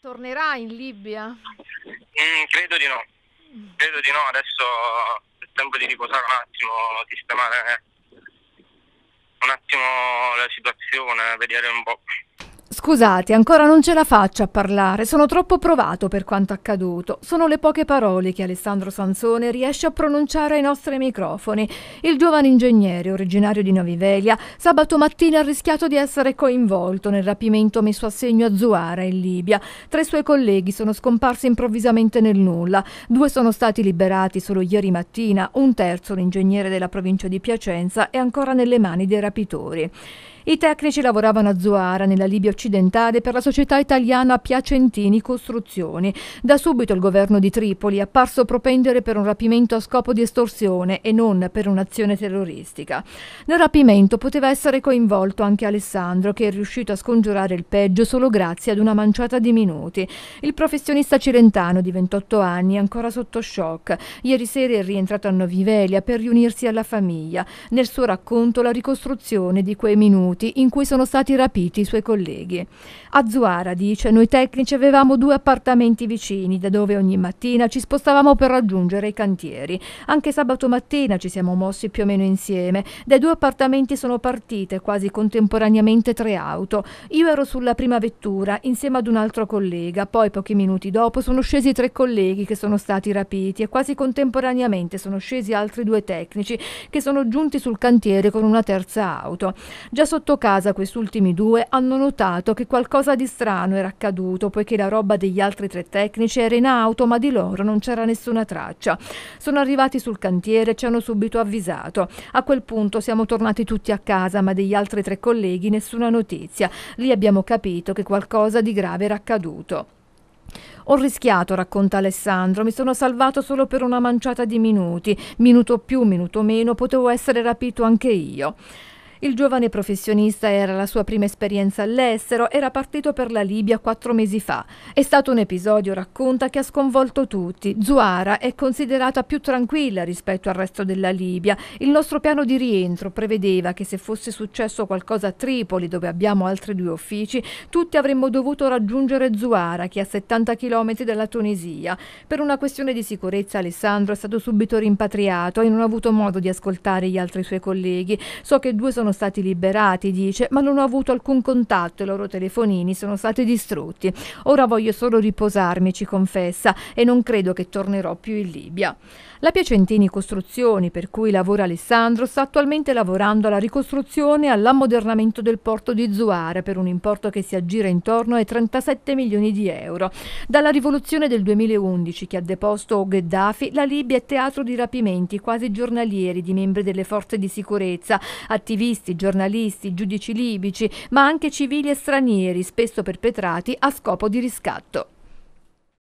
Tornerà in Libia? Mm, credo di no. Credo di no, adesso è tempo di riposare un attimo, sistemare un attimo la situazione, vedere un po' Scusate, ancora non ce la faccio a parlare, sono troppo provato per quanto accaduto. Sono le poche parole che Alessandro Sansone riesce a pronunciare ai nostri microfoni. Il giovane ingegnere, originario di Novivelia, sabato mattina ha rischiato di essere coinvolto nel rapimento messo a segno a Zuara, in Libia. Tre suoi colleghi sono scomparsi improvvisamente nel nulla. Due sono stati liberati solo ieri mattina, un terzo, l'ingegnere della provincia di Piacenza, è ancora nelle mani dei rapitori. I tecnici lavoravano a Zoara, nella Libia occidentale, per la società italiana Piacentini Costruzioni. Da subito il governo di Tripoli è apparso propendere per un rapimento a scopo di estorsione e non per un'azione terroristica. Nel rapimento poteva essere coinvolto anche Alessandro, che è riuscito a scongiurare il peggio solo grazie ad una manciata di minuti. Il professionista cilentano di 28 anni è ancora sotto shock. Ieri sera è rientrato a Novivelia per riunirsi alla famiglia. Nel suo racconto la ricostruzione di quei minuti minuti in cui sono stati rapiti i suoi colleghi. Azzuara dice: Noi tecnici avevamo due appartamenti vicini, da dove ogni mattina ci spostavamo per raggiungere i cantieri. Anche sabato mattina ci siamo mossi più o meno insieme. Dai due appartamenti sono partite quasi contemporaneamente tre auto. Io ero sulla prima vettura insieme ad un altro collega, poi pochi minuti dopo sono scesi tre colleghi che sono stati rapiti e quasi contemporaneamente sono scesi altri due tecnici che sono giunti sul cantiere con una terza auto. Già sotto sotto casa questi ultimi due hanno notato che qualcosa di strano era accaduto poiché la roba degli altri tre tecnici era in auto ma di loro non c'era nessuna traccia. Sono arrivati sul cantiere e ci hanno subito avvisato. A quel punto siamo tornati tutti a casa ma degli altri tre colleghi nessuna notizia. Lì abbiamo capito che qualcosa di grave era accaduto. Ho rischiato, racconta Alessandro, mi sono salvato solo per una manciata di minuti, minuto più, minuto meno, potevo essere rapito anche io. Il giovane professionista era la sua prima esperienza all'estero, era partito per la Libia quattro mesi fa. È stato un episodio, racconta, che ha sconvolto tutti. Zuara è considerata più tranquilla rispetto al resto della Libia. Il nostro piano di rientro prevedeva che se fosse successo qualcosa a Tripoli, dove abbiamo altri due uffici, tutti avremmo dovuto raggiungere Zuara, che è a 70 km dalla Tunisia. Per una questione di sicurezza Alessandro è stato subito rimpatriato e non ha avuto modo di ascoltare gli altri suoi colleghi. So che due sono sono stati liberati, dice, ma non ho avuto alcun contatto, i loro telefonini sono stati distrutti. Ora voglio solo riposarmi, ci confessa, e non credo che tornerò più in Libia. La Piacentini Costruzioni, per cui lavora Alessandro, sta attualmente lavorando alla ricostruzione e all'ammodernamento del porto di Zuara per un importo che si aggira intorno ai 37 milioni di euro. Dalla rivoluzione del 2011 che ha deposto Gheddafi, la Libia è teatro di rapimenti quasi giornalieri di membri delle forze di sicurezza, attivisti attivisti, giornalisti, giudici libici, ma anche civili e stranieri, spesso perpetrati a scopo di riscatto.